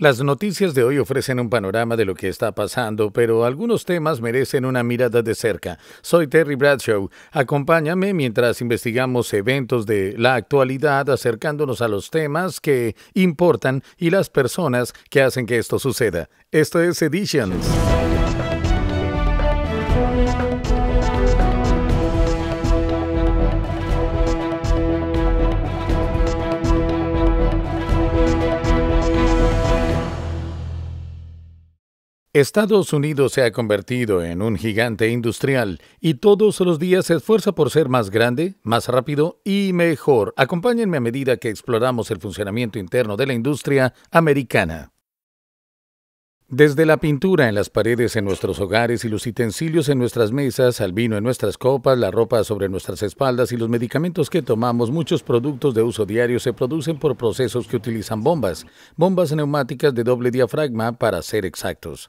Las noticias de hoy ofrecen un panorama de lo que está pasando, pero algunos temas merecen una mirada de cerca. Soy Terry Bradshaw. Acompáñame mientras investigamos eventos de la actualidad acercándonos a los temas que importan y las personas que hacen que esto suceda. Esto es Editions. Estados Unidos se ha convertido en un gigante industrial y todos los días se esfuerza por ser más grande, más rápido y mejor. Acompáñenme a medida que exploramos el funcionamiento interno de la industria americana. Desde la pintura en las paredes en nuestros hogares y los utensilios en nuestras mesas, al vino en nuestras copas, la ropa sobre nuestras espaldas y los medicamentos que tomamos, muchos productos de uso diario se producen por procesos que utilizan bombas, bombas neumáticas de doble diafragma para ser exactos.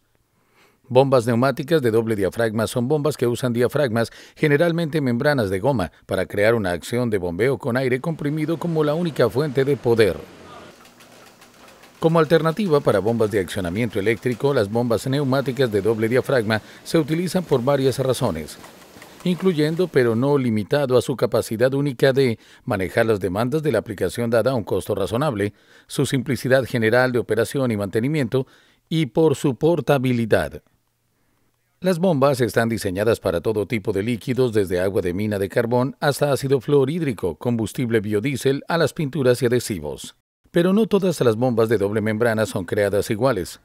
Bombas neumáticas de doble diafragma son bombas que usan diafragmas, generalmente membranas de goma, para crear una acción de bombeo con aire comprimido como la única fuente de poder. Como alternativa para bombas de accionamiento eléctrico, las bombas neumáticas de doble diafragma se utilizan por varias razones, incluyendo pero no limitado a su capacidad única de manejar las demandas de la aplicación dada a un costo razonable, su simplicidad general de operación y mantenimiento, y por su portabilidad. Las bombas están diseñadas para todo tipo de líquidos, desde agua de mina de carbón hasta ácido fluorhídrico, combustible biodiesel, a las pinturas y adhesivos. Pero no todas las bombas de doble membrana son creadas iguales.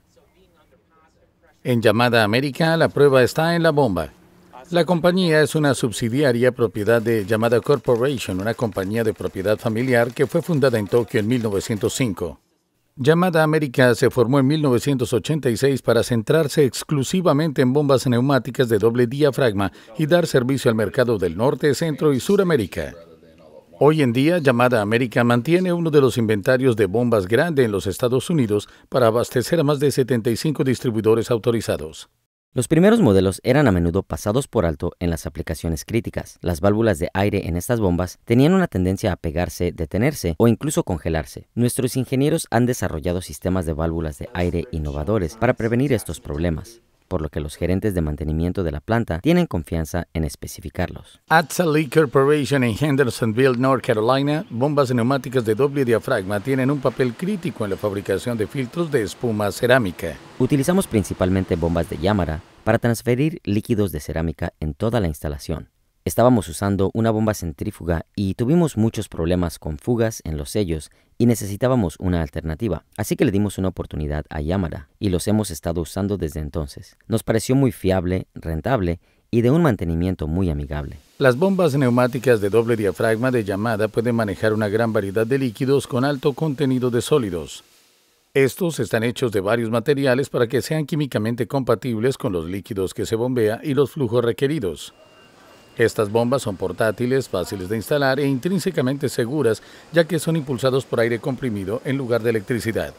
En llamada América, la prueba está en la bomba. La compañía es una subsidiaria propiedad de Yamada Corporation, una compañía de propiedad familiar que fue fundada en Tokio en 1905 llamada América se formó en 1986 para centrarse exclusivamente en bombas neumáticas de doble diafragma y dar servicio al mercado del norte, centro y suramérica. Hoy en día, llamada América mantiene uno de los inventarios de bombas grande en los Estados Unidos para abastecer a más de 75 distribuidores autorizados. Los primeros modelos eran a menudo pasados por alto en las aplicaciones críticas. Las válvulas de aire en estas bombas tenían una tendencia a pegarse, detenerse o incluso congelarse. Nuestros ingenieros han desarrollado sistemas de válvulas de aire innovadores para prevenir estos problemas por lo que los gerentes de mantenimiento de la planta tienen confianza en especificarlos. Sally Corporation en Hendersonville, North Carolina, bombas neumáticas de doble diafragma tienen un papel crítico en la fabricación de filtros de espuma cerámica. Utilizamos principalmente bombas de llámara para transferir líquidos de cerámica en toda la instalación. Estábamos usando una bomba centrífuga y tuvimos muchos problemas con fugas en los sellos y necesitábamos una alternativa, así que le dimos una oportunidad a Yamada y los hemos estado usando desde entonces. Nos pareció muy fiable, rentable y de un mantenimiento muy amigable. Las bombas neumáticas de doble diafragma de Yamada pueden manejar una gran variedad de líquidos con alto contenido de sólidos. Estos están hechos de varios materiales para que sean químicamente compatibles con los líquidos que se bombea y los flujos requeridos. Estas bombas son portátiles, fáciles de instalar e intrínsecamente seguras, ya que son impulsados por aire comprimido en lugar de electricidad.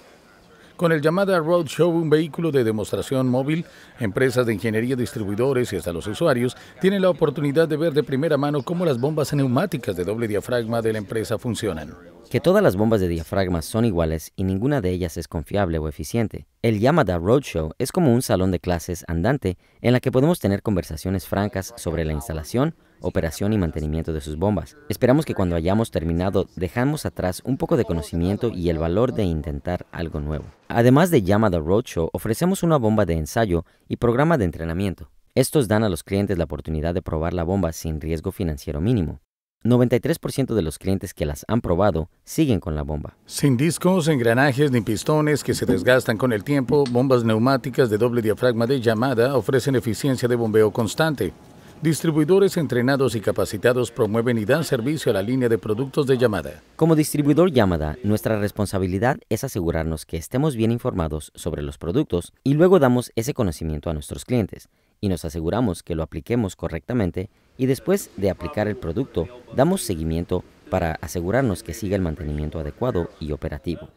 Con el llamado Roadshow, un vehículo de demostración móvil, empresas de ingeniería, distribuidores y hasta los usuarios tienen la oportunidad de ver de primera mano cómo las bombas neumáticas de doble diafragma de la empresa funcionan. Que todas las bombas de diafragma son iguales y ninguna de ellas es confiable o eficiente el Yamada Roadshow es como un salón de clases andante en la que podemos tener conversaciones francas sobre la instalación, operación y mantenimiento de sus bombas. Esperamos que cuando hayamos terminado dejamos atrás un poco de conocimiento y el valor de intentar algo nuevo. Además de Yamada Roadshow, ofrecemos una bomba de ensayo y programa de entrenamiento. Estos dan a los clientes la oportunidad de probar la bomba sin riesgo financiero mínimo. 93% de los clientes que las han probado siguen con la bomba. Sin discos, engranajes ni pistones que se desgastan con el tiempo, bombas neumáticas de doble diafragma de llamada ofrecen eficiencia de bombeo constante. Distribuidores entrenados y capacitados promueven y dan servicio a la línea de productos de Yamada. Como distribuidor Yamada, nuestra responsabilidad es asegurarnos que estemos bien informados sobre los productos y luego damos ese conocimiento a nuestros clientes y nos aseguramos que lo apliquemos correctamente y después de aplicar el producto, damos seguimiento para asegurarnos que siga el mantenimiento adecuado y operativo.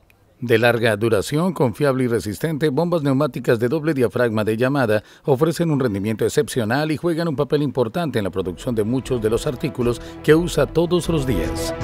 De larga duración, confiable y resistente, bombas neumáticas de doble diafragma de llamada ofrecen un rendimiento excepcional y juegan un papel importante en la producción de muchos de los artículos que usa todos los días.